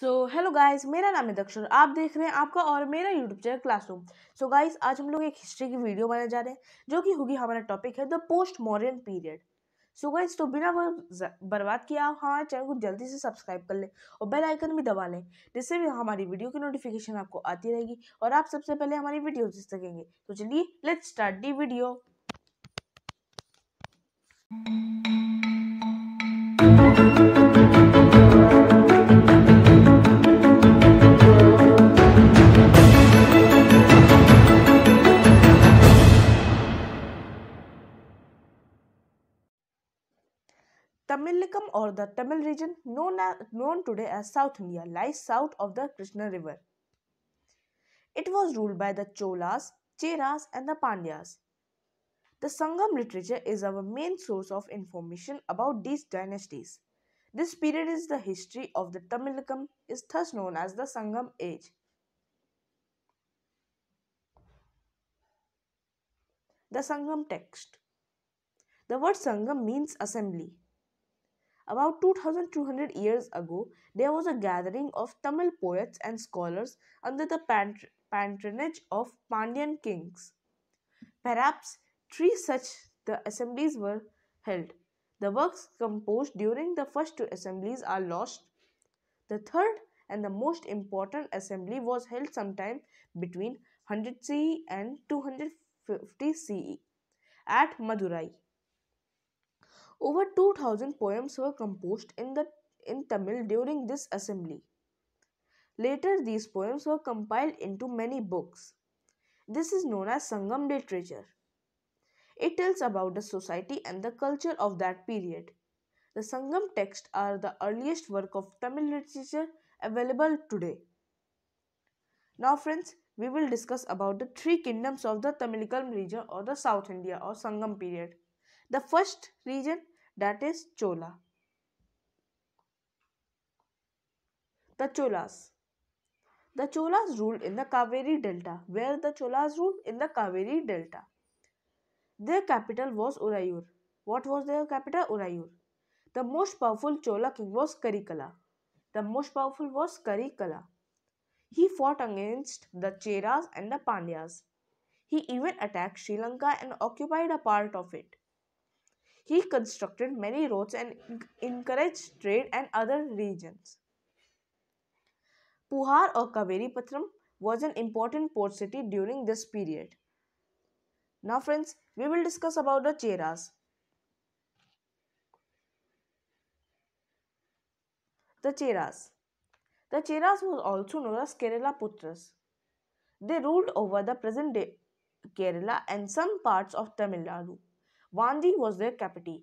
So hello guys मेरा नाम है दक्षर आप देख रहे हैं आपका और मेरा YouTube channel classroom so guys आज हम लोग एक हिस्ट्री की वीडियो बनाने जा रहे हैं जो कि होगी हमारा टॉपिक है the post modern period so guys तो बिना बर्बाद किए आप हमारे चैनल को जल्दी से सब्सक्राइब कर लें और बेल आइकन भी दबा लें जिससे भी हमारी वीडियो की नोटिफिकेशन आपको आती रहेगी और आप सबसे पहले हमारी वीडियो देख सकेंगे तो चलिए let's start the video Thank you. Tamilakam or the Tamil region known, as, known today as South India lies south of the Krishna River. It was ruled by the Cholas, Cheras and the Pandyas. The Sangam literature is our main source of information about these dynasties. This period is the history of the Tamilakam is thus known as the Sangam age. The Sangam text The word Sangam means assembly. About 2200 years ago, there was a gathering of Tamil poets and scholars under the patronage of Pandyan kings. Perhaps three such the assemblies were held. The works composed during the first two assemblies are lost. The third and the most important assembly was held sometime between 100 CE and 250 CE at Madurai. Over 2000 poems were composed in, the, in Tamil during this assembly. Later, these poems were compiled into many books. This is known as Sangam literature. It tells about the society and the culture of that period. The Sangam texts are the earliest work of Tamil literature available today. Now, friends, we will discuss about the three kingdoms of the Tamilikam region or the South India or Sangam period. The first region that is Chola. The Cholas. The Cholas ruled in the Kaveri Delta. Where the Cholas ruled? In the Kaveri Delta. Their capital was Urayur. What was their capital? Urayur. The most powerful Chola king was Karikala. The most powerful was Karikala. He fought against the Cheras and the Pandyas. He even attacked Sri Lanka and occupied a part of it. He constructed many roads and encouraged trade and other regions. Puhar or Kaveripatram was an important port city during this period. Now friends, we will discuss about the Cheras. The Cheras. The Cheras was also known as Kerala Putras. They ruled over the present day Kerala and some parts of Tamil Nadu. Vanji was their capital,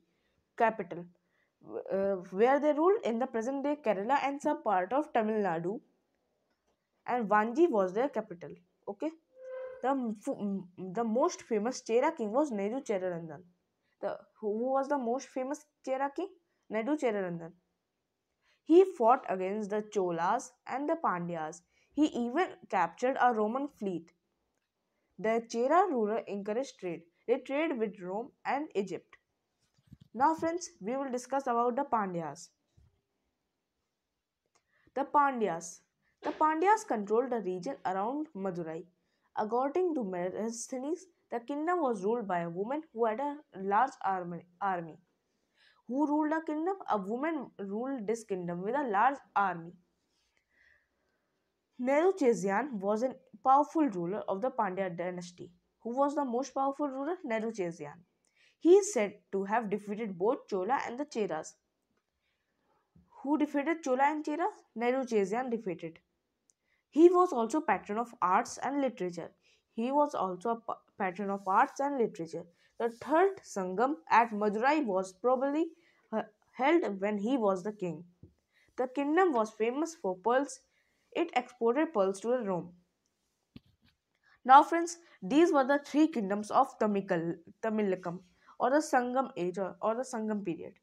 uh, where they ruled in the present day Kerala and some part of Tamil Nadu. And Vanji was their capital. Okay. The, the most famous Chera king was Nehru Cherarandan. The, who was the most famous Chera king? Nehru Cherarandan. He fought against the Cholas and the Pandyas. He even captured a Roman fleet. The Chera ruler encouraged trade. They trade with Rome and Egypt. Now friends, we will discuss about the Pandyas. The Pandyas. The Pandyas controlled the region around Madurai. According to Meristhenes, the kingdom was ruled by a woman who had a large army. Who ruled the kingdom? A woman ruled this kingdom with a large army. Neruchesian was a powerful ruler of the Pandya dynasty who was the most powerful ruler Nerochazian. He is said to have defeated both Chola and the Cheras. Who defeated Chola and Chera? Nerochazian defeated. He was also patron of arts and literature. He was also a patron of arts and literature. The third Sangam at Madurai was probably uh, held when he was the king. The kingdom was famous for pearls. It exported pearls to Rome. Now, friends, these were the three kingdoms of Tamikal, Tamilakam or the Sangam age or, or the Sangam period.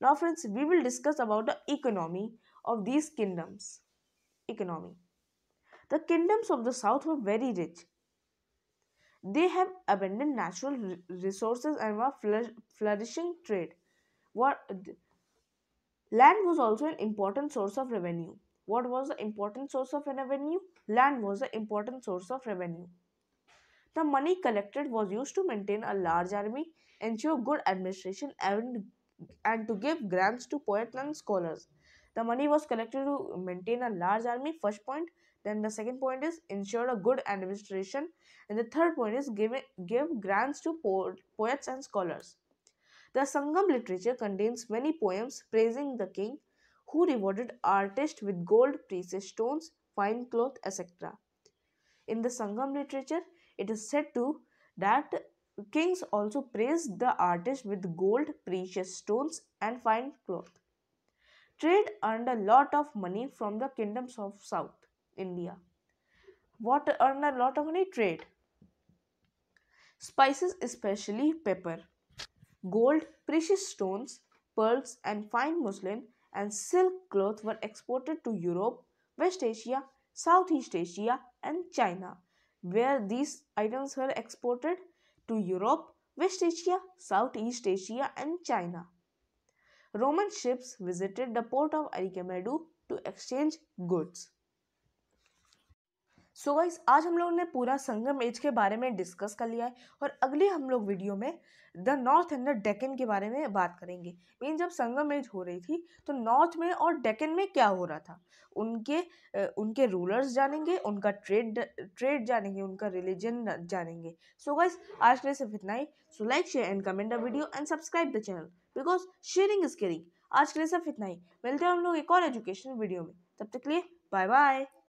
Now, friends, we will discuss about the economy of these kingdoms. Economy. The kingdoms of the south were very rich. They have abundant natural resources and were flourishing trade. What, land was also an important source of revenue. What was the important source of revenue? Land was the important source of revenue. The money collected was used to maintain a large army, ensure good administration, and, and to give grants to poets and scholars. The money was collected to maintain a large army, first point. Then the second point is ensure a good administration. And the third point is give, give grants to po poets and scholars. The Sangam literature contains many poems praising the king, who rewarded artists with gold, precious stones, fine cloth, etc. In the Sangam literature, it is said to that kings also praised the artist with gold, precious stones, and fine cloth. Trade earned a lot of money from the kingdoms of South India. What earned a lot of money? Trade. Spices, especially pepper, gold, precious stones, pearls, and fine muslin and silk cloth were exported to Europe, West Asia, Southeast Asia, and China, where these items were exported to Europe, West Asia, Southeast Asia, and China. Roman ships visited the port of Arikamedu to exchange goods. So so guys आज हम लोगों ने पूरा संगम as के बारे में discuss कर लिया है और अगले हम लोग वीडियो में the north and the Deccan के बारे में बात करेंगे मीन जब संगम एज हो रही थी तो नॉर्थ में और डेकन में क्या हो रहा था उनके उनके रूलर्स जानेंगे उनका ट्रेड ट्रेड जानेंगे उनका रिलीजन जानेंगे सो गाइज आज के लिए सिर्फ इतना ही so like share and comment the video and subscribe the channel because sharing is caring आज के लिए सिर्फ इतना ही मिलते हैं हम लोग एक और एजुकेशन वीडियो में तब तक के लिए बाय बाय